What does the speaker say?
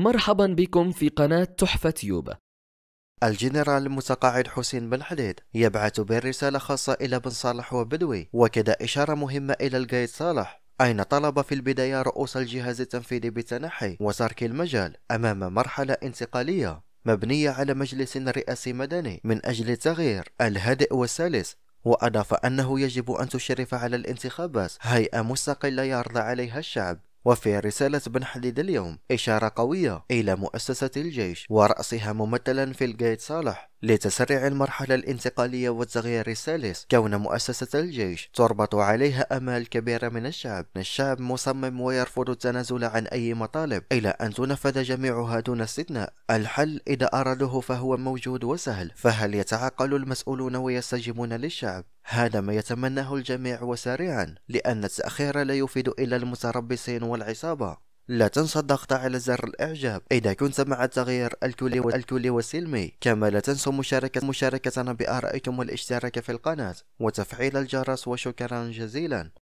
مرحبا بكم في قناة تحفة تيوب الجنرال المتقاعد حسين بن حديد يبعث بالرسالة خاصة إلى بن صالح وبدوي وكذا إشارة مهمة إلى القايد صالح أين طلب في البداية رؤوس الجهاز التنفيذي بالتنحي وترك المجال أمام مرحلة انتقالية مبنية على مجلس رئاسي مدني من أجل التغيير الهادئ والسلس وأضاف أنه يجب أن تشرف على الانتخابات هيئة مستقلة يرضى عليها الشعب وفي رسالة بن حديد اليوم إشارة قوية إلى مؤسسة الجيش ورأسها ممثلا في القائد صالح لتسريع المرحلة الانتقالية والتغيير السلس كون مؤسسة الجيش تربط عليها أمال كبيرة من الشعب الشعب مصمم ويرفض التنازل عن أي مطالب إلى أن تنفذ جميعها دون استثناء الحل إذا أرادوه فهو موجود وسهل فهل يتعقل المسؤولون ويستجيبون للشعب هذا ما يتمناه الجميع وسريعا لأن التأخير لا يفيد إلا المتربصين والعصابة لا تنسى الضغط على زر الإعجاب إذا كنت مع التغيير الكلي والكلي والسلمي كما لا تنسوا مشاركة مشاركتنا بآرائكم والاشتراك في القناة وتفعيل الجرس وشكرا جزيلا